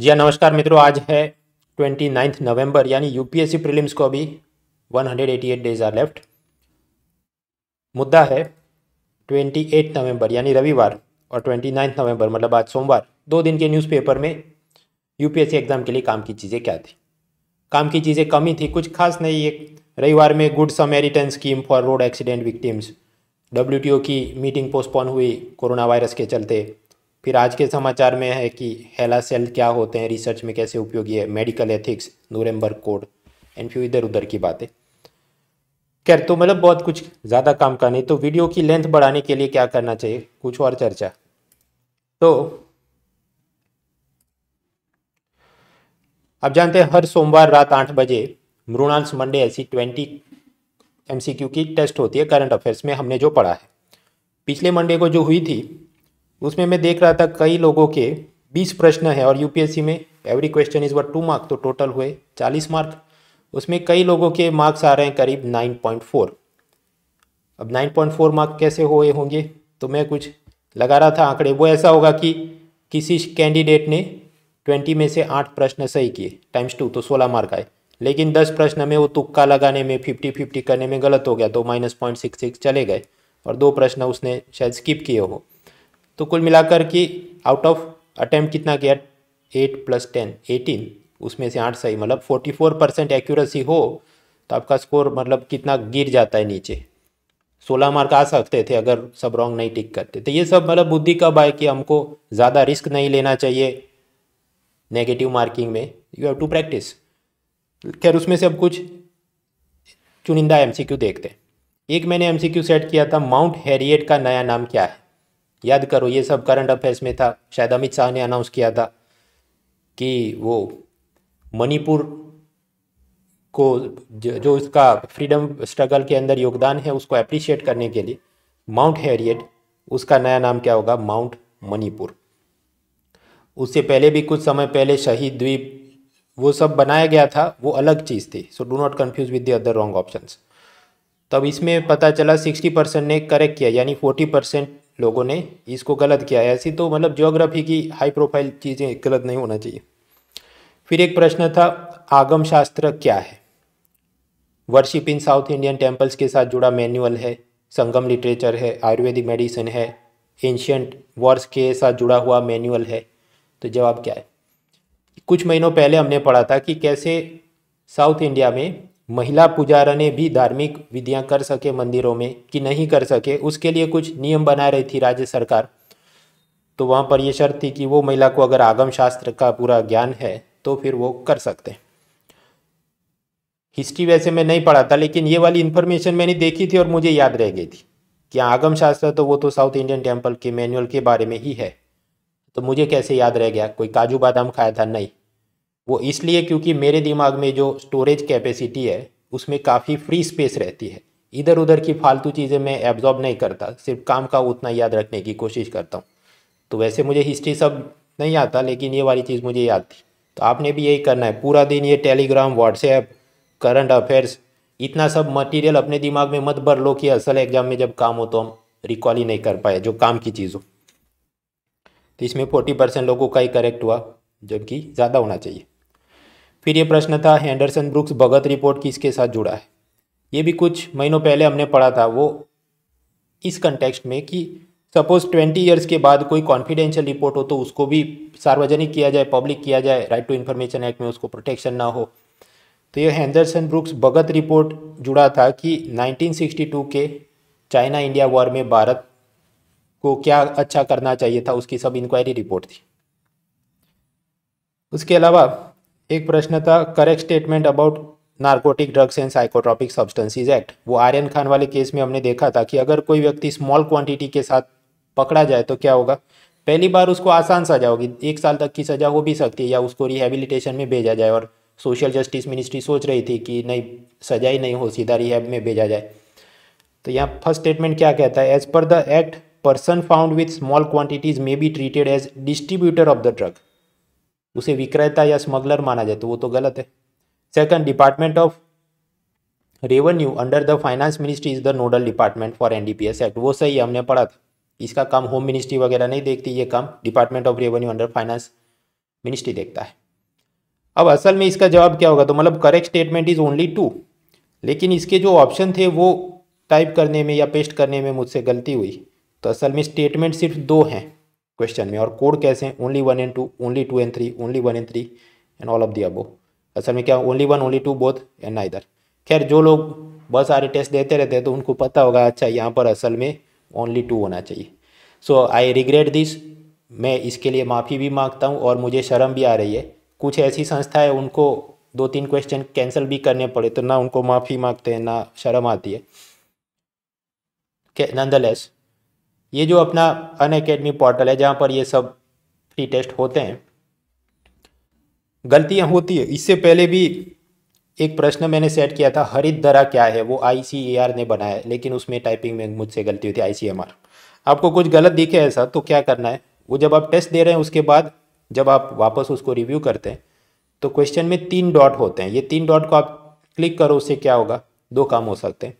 जी हाँ नमस्कार मित्रों आज है ट्वेंटी नाइन्थ नवम्बर यानी यूपीएससी प्रीलिम्स को अभी एट डेज आर लेफ्ट मुद्दा है ट्वेंटी एट नवम्बर यानी रविवार और ट्वेंटी नाइन्थ नवम्बर मतलब आज सोमवार दो दिन के न्यूज़पेपर में यूपीएससी एग्ज़ाम के लिए काम की चीज़ें क्या थी काम की चीज़ें कमी थी कुछ खास नहीं एक रविवार में good Samaritan scheme for road accident victims W की मीटिंग पोस्टपोन हुई कोरोना वायरस के चलते फिर आज के समाचार में है कि हेला सेल क्या होते हैं रिसर्च में कैसे उपयोगी है medical ethics Nuremberg code and फिर इधर उधर की बातें खैर तो मतलब बहुत कुछ ज़्यादा काम करना है तो वीडियो की लेंथ बढ़ाने के लिए क्या करना चाहिए कुछ और चर्चा तो आप जानते हैं हर सोमवार रात आठ बजे मृणाल मंडे ऐसी ट्वेंटी एमसीक्यू की टेस्ट होती है करंट अफेयर्स में हमने जो पढ़ा है पिछले मंडे को जो हुई थी उसमें मैं देख रहा था कई लोगों के बीस प्रश्न है और यूपीएससी में every question is worth two mark तो टोटल हुए चालीस मार्क उसमें कई लोगों के मार्क्स आ रहे हैं करीब नाइन पॉइंट फोर अब नाइन पॉइंट फोर मार्क कैसे हुए होंगे तो मैं कुछ लगा रहा था आंकड़े वो ऐसा होगा कि किसी कैंडिडेट ने ट्वेंटी में से आठ प्रश्न सही किए टाइम्स टू तो सोलह मार्क आए लेकिन दस प्रश्न में वो तुक्का लगाने में फिफ्टी फिफ्टी करने में गलत हो गया तो माइनस पॉइंट सिक्स सिक्स चले गए और दो प्रश्न उसने शायद स्किप किए हो तो कुल मिलाकर कि आउट ऑफ अटैम्प्ट कितना किया एट प्लस टेन एटीन उसमें से आठ सही मतलब फोर्टी फोर परसेंट एक्यूरेसी हो तो आपका स्कोर मतलब कितना गिर जाता है नीचे सोलह मार्क आ सकते थे अगर सब रॉन्ग नहीं टिक करते तो ये सब मतलब बुद्धि कब आए कि हमको ज़्यादा रिस्क नहीं लेना चाहिए नेगेटिव मार्किंग में यू हैव टू प्रैक्टिस खैर उसमें से अब कुछ चुनिंदा एम देखते हैं एक मैंने एम सेट किया था माउंट हैरिएट का नया नाम क्या है याद करो ये सब करंट अफेयर्स में था शायद अमित शाह ने अनाउंस किया था कि वो मणिपुर को जो उसका फ्रीडम स्ट्रगल के अंदर योगदान है उसको अप्रिशिएट करने के लिए माउंट हैरियट उसका नया नाम क्या होगा माउंट मणिपुर उससे पहले भी कुछ समय पहले शहीद द्वीप वो सब बनाया गया था वो अलग चीज़ थी so do not confuse with the other wrong options तब इसमें पता चला सिक्सटी परसेंट ने करेक्ट किया यानी फोर्टी परसेंट लोगों ने इसको गलत किया है ऐसी तो मतलब ज्योग्राफी की हाई प्रोफाइल चीज़ें गलत नहीं होना चाहिए फिर एक प्रश्न था आगम शास्त्र क्या है worship in South Indian temples के साथ जुड़ा मैनुअल है संगम लिटरेचर है आयुर्वेदिक मेडिसिन है एंशियंट वर्स के साथ जुड़ा हुआ मैनुअल है तो जवाब क्या है कुछ महीनों पहले हमने पढ़ा था कि कैसे साउथ इंडिया में महिला पुजारा ने भी धार्मिक विधियां कर सके मंदिरों में कि नहीं कर सके उसके लिए कुछ नियम बना रही थी राज्य सरकार तो वहाँ पर यह शर्त थी कि वो महिला को अगर आगम शास्त्र का पूरा ज्ञान है तो फिर वो कर सकते हैं हिस्ट्री वैसे मैं नहीं पढ़ा था लेकिन ये वाली इन्फॉर्मेशन मैंने देखी थी और मुझे याद रह गई थी कि आगम शास्त्र तो वो तो साउथ इंडियन टेम्पल के मैनुअल के बारे में ही है तो मुझे कैसे याद रह गया कोई काजू बादाम खाया था नहीं वो इसलिए क्योंकि मेरे दिमाग में जो स्टोरेज कैपेसिटी है उसमें काफ़ी फ्री स्पेस रहती है इधर उधर की फालतू चीज़ें मैं एब्जॉर्ब नहीं करता सिर्फ काम का उतना याद रखने की कोशिश करता हूँ तो वैसे मुझे हिस्ट्री सब नहीं आता लेकिन ये वाली चीज़ मुझे याद थी तो आपने भी यही करना है पूरा दिन ये टेलीग्राम व्हाट्सएप करंट अफेयर्स इतना सब मटेरियल अपने दिमाग में मत भर लो कि असल एग्जाम में जब काम हो तो हम रिकॉल ही नहीं कर पाए जो काम की चीज़ हो तो इसमें फोर्टी परसेंट लोगों का ही करेक्ट हुआ जबकि ज़्यादा होना चाहिए फिर ये प्रश्न था हैंडरसन ब्रुक्स भगत रिपोर्ट किसके साथ जुड़ा है ये भी कुछ महीनों पहले हमने पढ़ा था वो इस कंटेक्स्ट में कि सपोज ट्वेंटी ईयर्स के बाद कोई कॉन्फिडेंशियल रिपोर्ट हो तो उसको भी सार्वजनिक किया जाए पब्लिक किया जाए राइट टू इन्फॉर्मेशन एक्ट में उसको प्रोटेक्शन ना हो तो ये हैंडरसन ब्रुक्स भगत रिपोर्ट जुड़ा था कि 1962 के चाइना इंडिया वॉर में भारत को क्या अच्छा करना चाहिए था उसकी सब इंक्वायरी रिपोर्ट थी उसके अलावा एक प्रश्न था correct statement about narcotic drugs and psychotropic substances act वो आर्यन खान वाले केस में हमने देखा था कि अगर कोई व्यक्ति स्मॉल क्वांटिटी के साथ पकड़ा जाए तो क्या होगा पहली बार उसको आसान सजा होगी एक साल तक की सजा हो भी सकती है या उसको रिहेबिलिटेशन में भेजा जाए और सोशल जस्टिस मिनिस्ट्री सोच रही थी कि नहीं सजा ही नहीं हो सीधा रिहेब में भेजा जाए तो यहाँ फर्स्ट स्टेटमेंट क्या कहता है as per the act person found with small quantities may be treated as distributor of the drug उसे विक्रेता या स्मगलर माना जाए तो वो तो गलत है second department of revenue under the finance ministry is the nodal department for NDPS act वो सही है हमने पढ़ा था इसका काम होम मिनिस्ट्री वगैरह नहीं देखती ये काम department of revenue under finance ministry देखता है अब असल में इसका जवाब क्या होगा तो मतलब correct statement is only two लेकिन इसके जो ऑप्शन थे वो टाइप करने में या पेस्ट करने में मुझसे गलती हुई तो असल में स्टेटमेंट सिर्फ दो हैं क्वेश्चन में और कोड कैसे हैं only one and two only two and three only one and three and all of the above असल में क्या only one only two both and इधर खैर जो लोग बहुत सारे टेस्ट देते रहते हैं तो उनको पता होगा अच्छा यहाँ पर असल में ओनली टू होना चाहिए सो आई रिग्रेट दिस मैं इसके लिए माफ़ी भी मांगता हूँ और मुझे शर्म भी आ रही है कुछ ऐसी संस्थाएं उनको दो तीन क्वेश्चन कैंसिल भी करने पड़े तो ना उनको माफ़ी मांगते हैं ना शर्म आती है नंदलेस ये जो अपना अन अकेडमी पोर्टल है जहाँ पर ये सब फ्री टेस्ट होते हैं गलतियाँ होती है इससे पहले भी एक प्रश्न मैंने सेट किया था हरित दरा क्या है वो आई e ने बनाया है लेकिन उसमें टाइपिंग में मुझसे गलती हुई थी आई आपको कुछ गलत दिखे ऐसा तो क्या करना है वो जब आप टेस्ट दे रहे हैं उसके बाद जब आप वापस उसको रिव्यू करते हैं तो क्वेश्चन में तीन डॉट होते हैं ये तीन डॉट को आप क्लिक करो उससे क्या होगा दो काम हो सकते हैं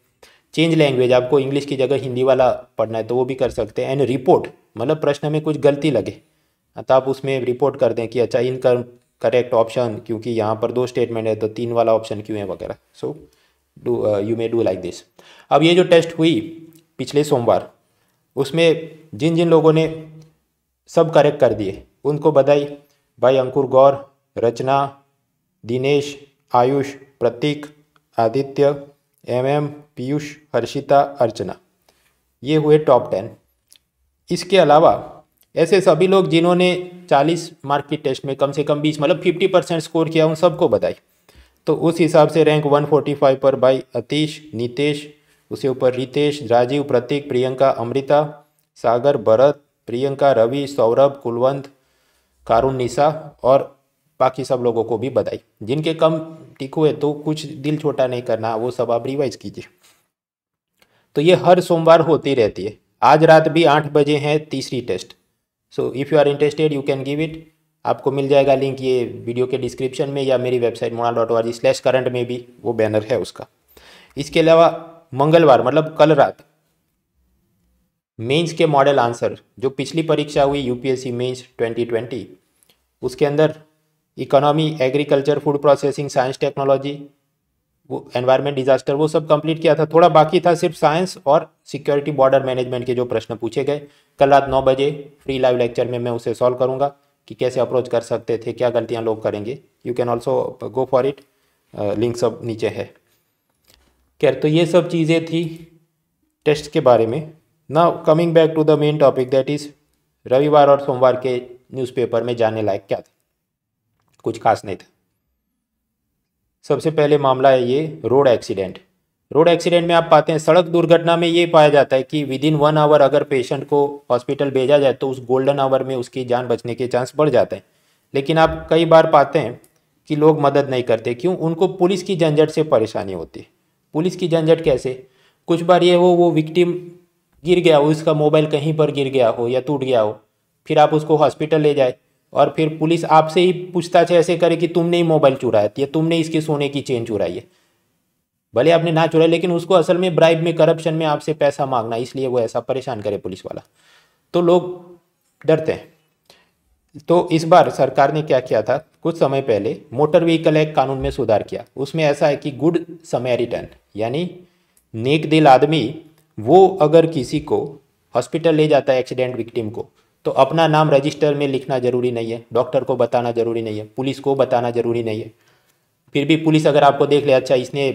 चेंज लैंग्वेज आपको इंग्लिश की जगह हिंदी वाला पढ़ना है तो वो भी कर सकते हैं एंड रिपोर्ट मतलब प्रश्न में कुछ गलती लगे हाँ, तो आप उसमें रिपोर्ट कर दें कि अच्छा इन करेक्ट ऑप्शन क्योंकि यहाँ पर दो स्टेटमेंट है तो तीन वाला ऑप्शन क्यों है वगैरह so do you may do like this अब ये जो टेस्ट हुई पिछले सोमवार उसमें जिन जिन लोगों ने सब करेक्ट कर दिए उनको बधाई भाई अंकुर गौर रचना दिनेश आयुष प्रतीक आदित्य एम एम पीयूष हर्षिता अर्चना ये हुए टॉप टेन इसके अलावा ऐसे सभी लोग जिन्होंने 40 मार्क की टेस्ट में कम से कम 20 मतलब 50 परसेंट स्कोर किया उन सबको बताई तो उस हिसाब से रैंक 145 पर बाई अतीश नितेश उसके ऊपर रितेश राजीव प्रतीक प्रियंका अमृता सागर भरत प्रियंका रवि सौरभ कुलवंत कारुण निशा और बाकी सब लोगों को भी बधाई जिनके कम टिक हुए तो कुछ दिल छोटा नहीं करना वो सब आप रिवाइज कीजिए तो ये हर सोमवार होती रहती है आज रात भी आठ बजे है तीसरी test so if you are interested you can give it आपको मिल जाएगा लिंक ये वीडियो के डिस्क्रिप्शन में या मेरी website mona dot O slash current में भी वो बैनर है उसका इसके अलावा मंगलवार मतलब कल रात मेंस के मॉडल आंसर जो पिछली परीक्षा हुई यूपीएससी मेंस 2020 उसके अंदर economy agriculture food processing science technology वो एनवायरमेंट डिजास्टर वो सब कंप्लीट किया था थोड़ा बाकी था सिर्फ साइंस और सिक्योरिटी बॉर्डर मैनेजमेंट के जो प्रश्न पूछे गए कल रात नौ बजे फ्री लाइव लेक्चर में मैं उसे सॉल्व करूँगा कि कैसे अप्रोच कर सकते थे क्या गलतियाँ लोग करेंगे you can also go for it link सब नीचे है खैर तो ये सब चीज़ें थी टेस्ट के बारे में ना coming back to the main topic that is रविवार और सोमवार के न्यूज़पेपर में जाने लायक क्या था कुछ खास नहीं था सबसे पहले मामला है ये रोड एक्सीडेंट रोड एक्सीडेंट में आप पाते हैं सड़क दुर्घटना में ये पाया जाता है कि विद इन वन आवर अगर पेशेंट को हॉस्पिटल भेजा जाए तो उस गोल्डन आवर में उसकी जान बचने के चांस बढ़ जाते हैं लेकिन आप कई बार पाते हैं कि लोग मदद नहीं करते क्यों उनको पुलिस की झंझट से परेशानी होती है पुलिस की झंझट कैसे कुछ बार ये हो वो विक्टिम गिर गया हो उसका मोबाइल कहीं पर गिर गया हो या टूट गया हो फिर आप उसको हॉस्पिटल ले जाए और फिर पुलिस आपसे ही पूछताछ ऐसे करे कि तुमने ही मोबाइल चुराया या तुमने इसके सोने की चेन चुराई है भले आपने ना चुराया लेकिन उसको असल में ब्राइब में करप्शन में आपसे पैसा मांगना इसलिए वो ऐसा परेशान करे पुलिस वाला तो लोग डरते हैं तो इस बार सरकार ने क्या किया था कुछ समय पहले मोटर व्हीकल एक्ट कानून में सुधार किया उसमें ऐसा है कि गुड समेरिटन यानी नेक दिल आदमी वो अगर किसी को हॉस्पिटल ले जाता है एक्सीडेंट विक्टिम को तो अपना नाम रजिस्टर में लिखना ज़रूरी नहीं है डॉक्टर को बताना ज़रूरी नहीं है पुलिस को बताना ज़रूरी नहीं है फिर भी पुलिस अगर आपको देख ले अच्छा इसने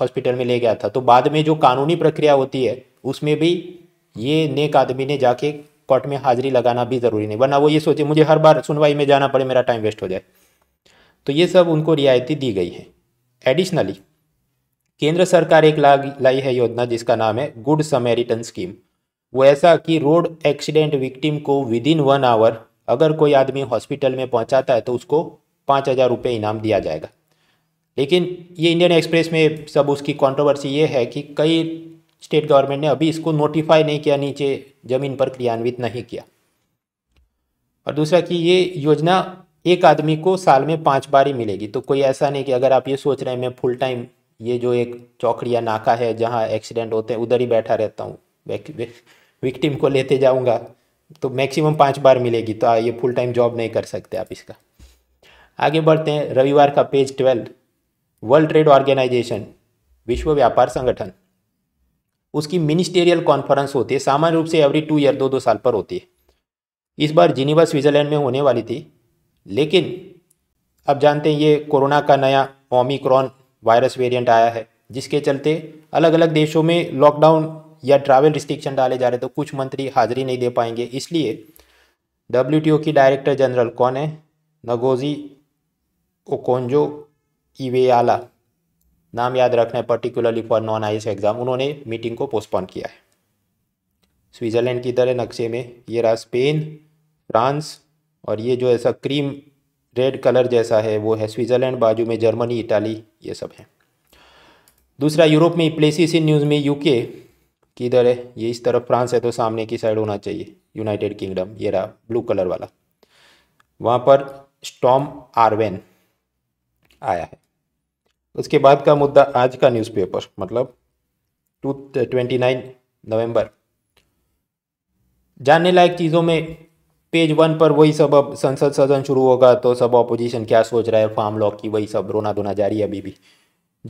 हॉस्पिटल में ले गया था तो बाद में जो कानूनी प्रक्रिया होती है उसमें भी ये नेक आदमी ने जाके कोर्ट में हाजिरी लगाना भी ज़रूरी नहीं वरना वो ये सोचे मुझे हर बार सुनवाई में जाना पड़े मेरा टाइम वेस्ट हो जाए तो ये सब उनको रियायती दी गई है एडिशनली केंद्र सरकार एक लाई है योजना जिसका नाम है गुड समेरिटन स्कीम वैसा कि रोड एक्सीडेंट विक्टिम को विद इन वन आवर अगर कोई आदमी हॉस्पिटल में पहुंचाता है तो उसको पाँच हज़ार रुपये इनाम दिया जाएगा लेकिन ये इंडियन एक्सप्रेस में सब उसकी कंट्रोवर्सी ये है कि कई स्टेट गवर्नमेंट ने अभी इसको नोटिफाई नहीं किया नीचे ज़मीन पर क्रियान्वित नहीं किया और दूसरा कि ये योजना एक आदमी को साल में पाँच बार ही मिलेगी तो कोई ऐसा नहीं कि अगर आप ये सोच रहे हैं मैं फुल टाइम ये जो एक चौकड़ी या नाका है जहाँ एक्सीडेंट होते हैं उधर ही बैठा रहता हूँ विक्टिम को लेते जाऊँगा तो मैक्सिमम पाँच बार मिलेगी तो ये फुल टाइम जॉब नहीं कर सकते आप इसका आगे बढ़ते हैं रविवार का page twelve World Trade Organization विश्व व्यापार संगठन उसकी मिनिस्टेरियल कॉन्फ्रेंस होती है सामान्य रूप से एवरी टू ईयर दो दो साल पर होती है इस बार जिनीवा स्विट्ज़रलैंड में होने वाली थी लेकिन अब जानते हैं ये कोरोना का नया ओमिक्रॉन वायरस वेरिएंट आया है जिसके चलते अलग अलग देशों में लॉकडाउन या ट्रैवल रिस्ट्रिक्शन डाले जा रहे तो कुछ मंत्री हाजिरी नहीं दे पाएंगे इसलिए डब्ल्यू की डायरेक्टर जनरल कौन है नगोजी ओकोंजो इवेयाला नाम याद रखना है particularly for non I exam उन्होंने मीटिंग को पोस्टपोन किया है स्विट्ज़रलैंड की तरह नक्शे में ये रहा स्पेन फ्रांस और ये जो ऐसा क्रीम रेड कलर जैसा है वो है स्विट्ज़रलैंड बाजू में जर्मनी इटाली ये सब है दूसरा यूरोप में प्लेसिस इन न्यूज़ में यूके किधर है ये इस तरफ फ्रांस है तो सामने की साइड होना चाहिए यूनाइटेड किंगडम ये रहा ब्लू कलर वाला वहाँ पर स्टॉम आरवेन आया है उसके बाद का मुद्दा आज का न्यूज़पेपर मतलब टू ट्वेंटी नाइन नवम्बर जानने लायक चीज़ों में पेज वन पर वही सब अब संसद सदन शुरू होगा तो सब ऑपोजिशन क्या सोच रहा है फार्म लॉ की वही सब रोना धोना जारी है अभी भी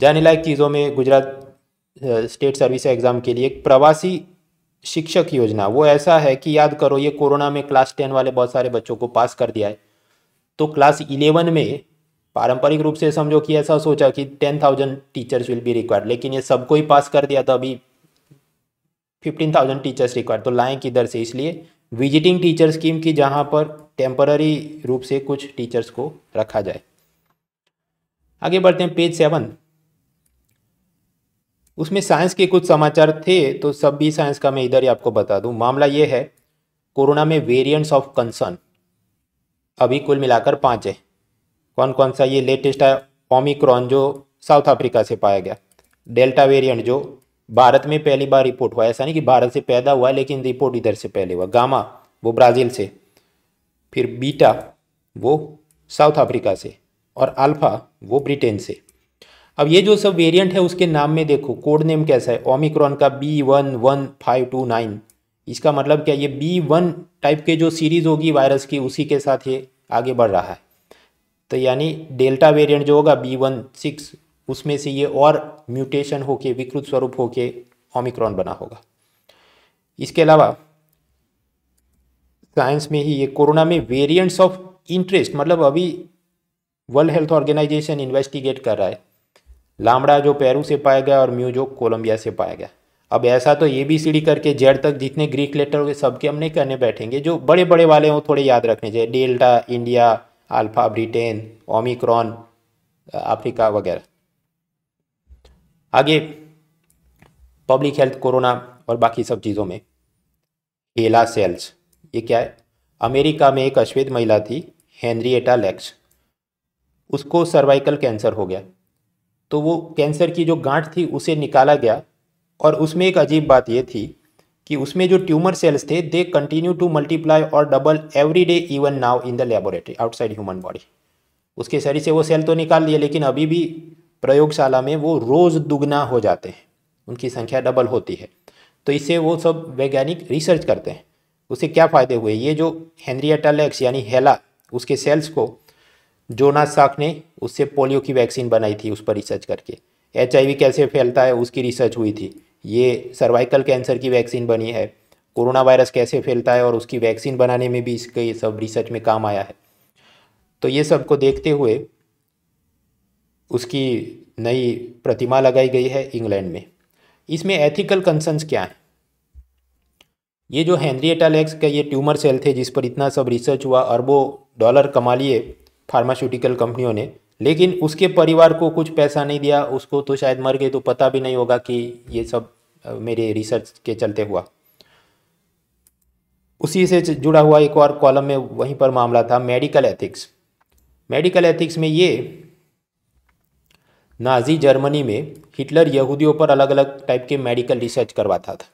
जानने लायक चीज़ों में गुजरात स्टेट सर्विस एग्ज़ाम के लिए प्रवासी शिक्षक योजना वो ऐसा है कि याद करो ये कोरोना में क्लास टेन वाले बहुत सारे बच्चों को पास कर दिया है तो क्लास इलेवन में पारंपरिक रूप से समझो कि ऐसा सोचा कि ten thousand teachers will be required लेकिन ये सबको ही पास कर दिया तो अभी फिफ्टीन थाउजेंड टीचर्स रिक्वायर्ड तो लाएँ किधर से इसलिए विजिटिंग टीचर स्कीम की जहाँ पर टेम्पररी रूप से कुछ टीचर्स को रखा जाए आगे बढ़ते हैं पेज सेवन उसमें साइंस के कुछ समाचार थे तो सब भी साइंस का मैं इधर ही आपको बता दूं मामला ये है कोरोना में वेरिएंट्स ऑफ कंसर्न अभी कुल मिलाकर पाँच है कौन कौन सा ये लेटेस्ट है ओमिक्रॉन जो साउथ अफ्रीका से पाया गया डेल्टा वेरिएंट जो भारत में पहली बार रिपोर्ट हुआ ऐसा नहीं कि भारत से पैदा हुआ लेकिन रिपोर्ट इधर से पहले हुआ गामा वो ब्राज़ील से फिर बीटा वो साउथ अफ्रीका से और अल्फा वो ब्रिटेन से अब ये जो सब वेरिएंट है उसके नाम में देखो कोड नेम कैसा है ओमिक्रॉन का B one one five two nine इसका मतलब क्या ये बी वन टाइप के जो सीरीज़ होगी वायरस की उसी के साथ ये आगे बढ़ रहा है तो यानी डेल्टा वेरिएंट जो होगा बी वन सिक्स उसमें से ये और म्यूटेशन होके विकृत स्वरूप होके ओमिक्रॉन बना होगा इसके अलावा साइंस में ही ये कोरोना में वेरियंट्स ऑफ इंटरेस्ट मतलब अभी वर्ल्ड हेल्थ ऑर्गेनाइजेशन इन्वेस्टिगेट कर रहा है लामड़ा जो पेरू से पाया गया और म्यू जो कोलंबिया से पाया गया अब ऐसा तो ए बी सी डी करके जेड तक जितने ग्रीक लेटर हो गए सबके हम नहीं करने बैठेंगे जो बड़े बड़े वाले हों थोड़े याद रखने चाहिए delta India alpha Britain Omicron Africa वगैरह आगे पब्लिक हेल्थ कोरोना और बाकी सब चीज़ों में हेला सेल्स ये क्या है अमेरिका में एक अश्वेत महिला थी एटा लेक्स उसको सर्वाइकल कैंसर हो गया तो वो कैंसर की जो गांठ थी उसे निकाला गया और उसमें एक अजीब बात ये थी कि उसमें जो ट्यूमर सेल्स थे दे कंटिन्यू टू मल्टीप्लाई और double every day even now in the laboratory outside human body उसके शरीर से वो सेल तो निकाल लिए लेकिन अभी भी प्रयोगशाला में वो रोज़ दुगना हो जाते हैं उनकी संख्या डबल होती है तो इससे वो सब वैज्ञानिक रिसर्च करते हैं उसे क्या फ़ायदे हुए ये जो हेनरियाटा यानी हेला उसके सेल्स को जोना साख ने उससे पोलियो की वैक्सीन बनाई थी उस पर रिसर्च करके एच कैसे फैलता है उसकी रिसर्च हुई थी ये सर्वाइकल कैंसर की वैक्सीन बनी है कोरोना वायरस कैसे फैलता है और उसकी वैक्सीन बनाने में भी इसके ये सब रिसर्च में काम आया है तो ये सब को देखते हुए उसकी नई प्रतिमा लगाई गई है इंग्लैंड में इसमें एथिकल कंसर्न्स क्या हैं ये जो हैंनरी एटालेक्स का ये ट्यूमर सेल थे जिस पर इतना सब रिसर्च हुआ अरबों डॉलर कमा लिए फार्मास्यूटिकल कंपनियों ने लेकिन उसके परिवार को कुछ पैसा नहीं दिया उसको तो शायद मर गए तो पता भी नहीं होगा कि ये सब मेरे रिसर्च के चलते हुआ उसी से जुड़ा हुआ एक और कॉलम में वहीं पर मामला था मेडिकल एथिक्स मेडिकल एथिक्स में ये नाजी जर्मनी में हिटलर यहूदियों पर अलग अलग टाइप के मेडिकल रिसर्च करवाता था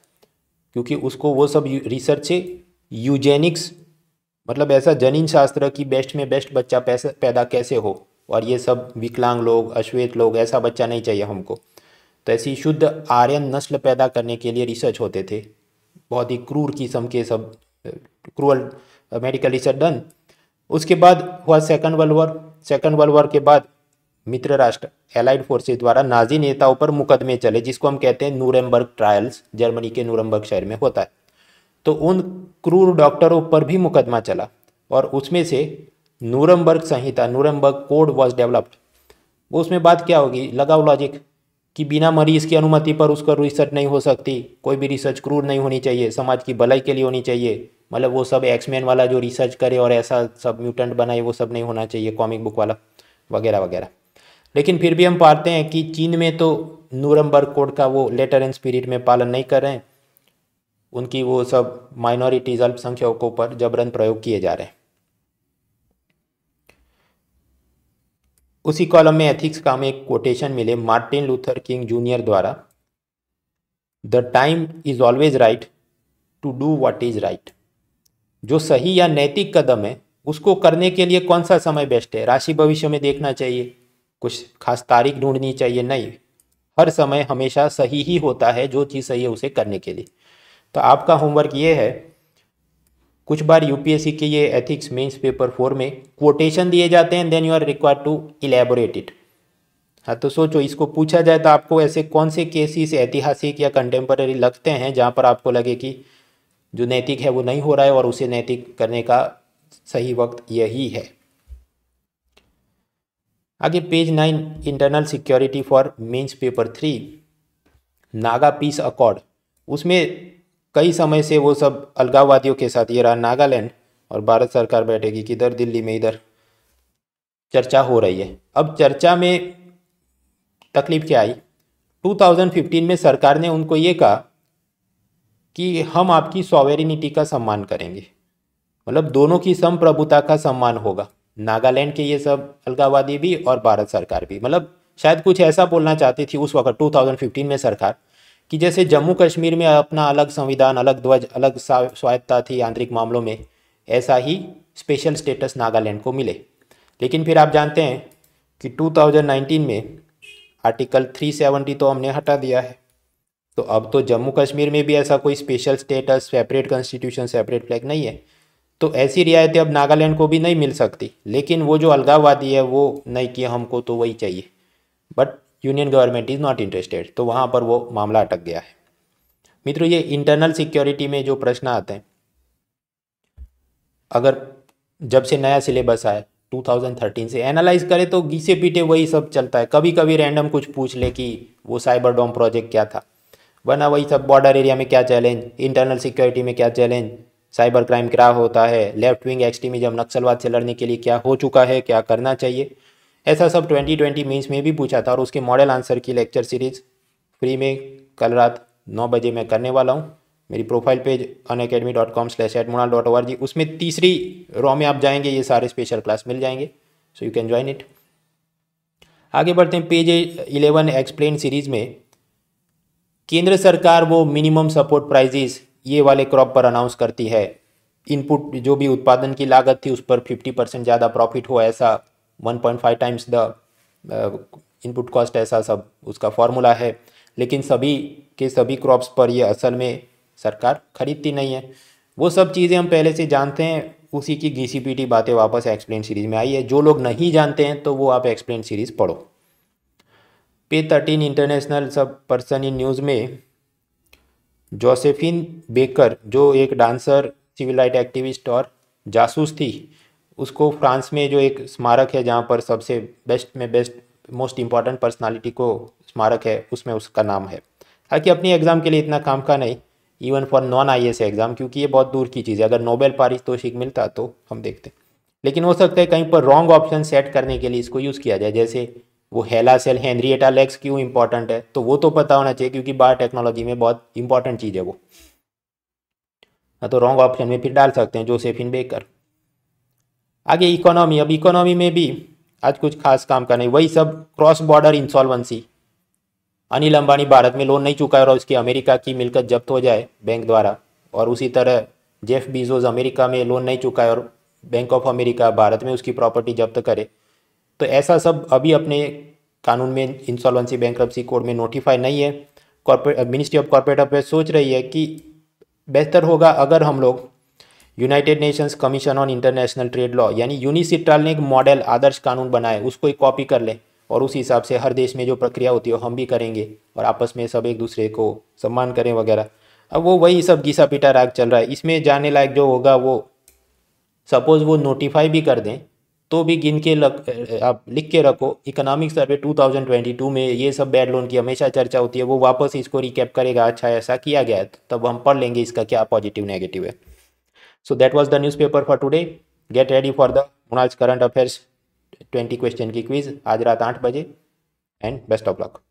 क्योंकि उसको वो सब रिसर्च से यूजेनिक्स मतलब ऐसा जनीन शास्त्र की बेस्ट में बेस्ट बच्चा पैदा कैसे हो और ये सब विकलांग लोग अश्वेत लोग ऐसा बच्चा नहीं चाहिए हमको तो ऐसी शुद्ध आर्यन नस्ल पैदा करने के लिए रिसर्च होते थे बहुत ही क्रूर किस्म के सब क्रूअल मेडिकल रिसर्च डन उसके बाद हुआ Second World War Second World War के बाद मित्र राष्ट्र एलाइड फोर्सेज द्वारा नाजी नेताओं पर मुकदमे चले जिसको हम कहते हैं नूरमबर्ग ट्रायल्स जर्मनी के नूरमबर्ग शहर में होता है तो उन क्रूर डॉक्टरों पर भी मुकदमा चला और उसमें से नूरमबर्ग संहिता नूरमबर्ग कोड वॉज डेवलप्ड उसमें बात क्या होगी लगाओ लॉजिक कि बिना मरीज की अनुमति पर उसका रिसर्च नहीं हो सकती कोई भी रिसर्च क्रूर नहीं होनी चाहिए समाज की भलाई के लिए होनी चाहिए मतलब वो सब एक्समैन वाला जो रिसर्च करे और ऐसा सब म्यूटेंट बनाए वो सब नहीं होना चाहिए कॉमिक बुक वाला वगैरह वगैरह लेकिन फिर भी हम पाते हैं कि चीन में तो नूरमबर्ग कोड का वो लेटर एंड स्पिरिट में पालन नहीं कर रहे हैं उनकी वो सब माइनॉरिटीज़ अल्पसंख्यकों पर जबरन प्रयोग किए जा रहे हैं उसी कॉलम में एथिक्स का हमें एक कोटेशन मिले मार्टिन लूथर किंग जूनियर द्वारा the time is always right to do what is right जो सही या नैतिक कदम है उसको करने के लिए कौन सा समय बेस्ट है राशि भविष्य में देखना चाहिए कुछ खास तारीख ढूंढनी चाहिए नहीं हर समय हमेशा सही ही होता है जो चीज़ सही है उसे करने के लिए तो आपका होमवर्क ये है कुछ बार यूपीएससी के ये एथिक्स मेंस पेपर फोर में कोटेशन दिए जाते हैं then you are required to elaborate it हाँ तो सोचो इसको पूछा जाए तो आपको ऐसे कौन से केसेस ऐतिहासिक या कंटेम्प्रेरी लगते हैं जहाँ पर आपको लगे कि जो नैतिक है वो नहीं हो रहा है और उसे नैतिक करने का सही वक्त यही है आगे page nine internal security for mains paper three Naga peace accord उसमें कई समय से वो सब अलगाववादियों के साथ ये रहा नागालैंड और भारत सरकार बैठेगी किधर दिल्ली में इधर चर्चा हो रही है अब चर्चा में तकलीफ क्या आई 2015 में सरकार ने उनको ये कहा कि हम आपकी सॉवेरिनिटी का सम्मान करेंगे मतलब दोनों की संप्रभुता का सम्मान होगा नागालैंड के ये सब अलगावादी भी और भारत सरकार भी मतलब शायद कुछ ऐसा बोलना चाहती थी उस वक्त 2015 में सरकार कि जैसे जम्मू कश्मीर में अपना अलग संविधान अलग ध्वज अलग स्वायत्ता थी आंतरिक मामलों में ऐसा ही स्पेशल स्टेटस नागालैंड को मिले लेकिन फिर आप जानते हैं कि 2019 में आर्टिकल 370 तो हमने हटा दिया है तो अब तो जम्मू कश्मीर में भी ऐसा कोई special status separate constitution separate flag नहीं है तो ऐसी रियायतें अब नागालैंड को भी नहीं मिल सकती लेकिन वो जो अलगाववादी है वो नहीं किया हमको तो वही चाहिए but union government is not interested तो वहाँ पर वो मामला अटक गया है मित्रों ये इंटरनल सिक्योरिटी में जो प्रश्न आते हैं अगर जब से नया सिलेबस आए 2013 से एनालाइज करें तो घीसे पीटे वही सब चलता है कभी कभी रैंडम कुछ पूछ ले कि वो साइबर डोम प्रोजेक्ट क्या था वरना वही सब बॉर्डर एरिया में क्या चैलेंज इंटरनल सिक्योरिटी में क्या चैलेंज साइबर क्राइम क्या होता है लेफ्ट विंग एक्सट्रीमिज्म नक्सलवाद से लड़ने के लिए क्या हो चुका है क्या करना चाहिए ऐसा सब 2020 मीन्स में भी पूछा था और उसके मॉडल आंसर की लेक्चर सीरीज़ फ्री में कल रात नौ बजे मैं करने वाला हूँ मेरी profile page Unacademy dot com slash at mona dot O R G उसमें तीसरी रॉ में आप जाएंगे ये सारे स्पेशल क्लास मिल जाएंगे so you can join it आगे बढ़ते हैं पेज इलेवन एक्सप्लेन सीरीज़ में केंद्र सरकार वो मिनिमम सपोर्ट प्राइजेस ये वाले क्रॉप पर अनाउंस करती है इनपुट जो भी उत्पादन की लागत थी उस पर फिफ्टी परसेंट ज़्यादा प्रॉफिट हो ऐसा 1.5 टाइम्स द इनपुट कॉस्ट ऐसा सब उसका फॉर्मूला है लेकिन सभी के सभी क्रॉप्स पर ये असल में सरकार खरीदती नहीं है वो सब चीज़ें हम पहले से जानते हैं उसी की घीसी बातें वापस एक्सप्लेन सीरीज में आई है जो लोग नहीं जानते हैं तो वो आप एक्सप्लेन सीरीज पढ़ो पे थर्टीन इंटरनेशनल सब पर्सन इन न्यूज़ में जोसेफिन बेकर जो एक डांसर सिविल राइट एक्टिविस्ट और जासूस थी उसको फ्रांस में जो एक स्मारक है जहाँ पर सबसे बेस्ट में बेस्ट मोस्ट इम्पॉर्टेंट पर्सनालिटी को स्मारक है उसमें उसका नाम है हालांकि अपनी एग्ज़ाम के लिए इतना काम का नहीं even for non I exam क्योंकि ये बहुत दूर की चीज़ है अगर नोबेल पारितोषिक मिलता तो हम देखते लेकिन हो सकता है कहीं पर रॉन्ग ऑप्शन सेट करने के लिए इसको यूज़ किया जाए जैसे वो हेला सेल हेनरिएटा लेक्स क्यों इंपॉर्टेंट है तो वो तो पता होना चाहिए क्योंकि बायो टेक्नोलॉजी में बहुत इंपॉर्टेंट चीज़ है वो हाँ, तो रॉन्ग ऑप्शन में फिर डाल सकते हैं जोसेफिन बेकर आगे इकोनॉमी अब इकोनॉमी में भी आज कुछ खास काम का नहीं वही सब cross border insolvency Anil Ambani Bharat में लोन नहीं चुका और उसकी अमेरिका की मिलकत जब्त हो जाए बैंक द्वारा और उसी तरह जेफ बीजोज अमेरिका में लोन नहीं चुका और बैंक ऑफ अमेरिका भारत में उसकी प्रॉपर्टी जब्त करे तो ऐसा सब अभी अपने कानून में इंसॉल्वेंसी बैंक कोड में नोटिफाई नहीं है corporate ministry of corporate affair सोच रही है कि बेहतर होगा अगर हम लोग United Nations commission on international trade law यानी यूनिसिट्रल ने एक मॉडल आदर्श कानून बनाए उसको ही कॉपी कर ले और उस हिसाब से हर देश में जो प्रक्रिया होती है हम भी करेंगे और आपस में सब एक दूसरे को सम्मान करें वगैरह अब वो वही सब घीसा पीटा राग चल रहा है इसमें जाने लायक जो होगा वो सपोज़ वो नोटिफाई भी कर दें तो भी गिन के लग, आप लिख के रखो इकोनॉमिक सर्वे 2022 में ये सब बैड लोन की हमेशा चर्चा होती है वो वापस इसको रिकैप करेगा अच्छा ऐसा किया गया है तो तब हम पढ़ लेंगे इसका क्या पॉजिटिव नेगेटिव है So that was the newspaper for today. Get ready for the Monal's Current Affairs 20 question ki quiz Aaj raat 8 baje, and best of luck.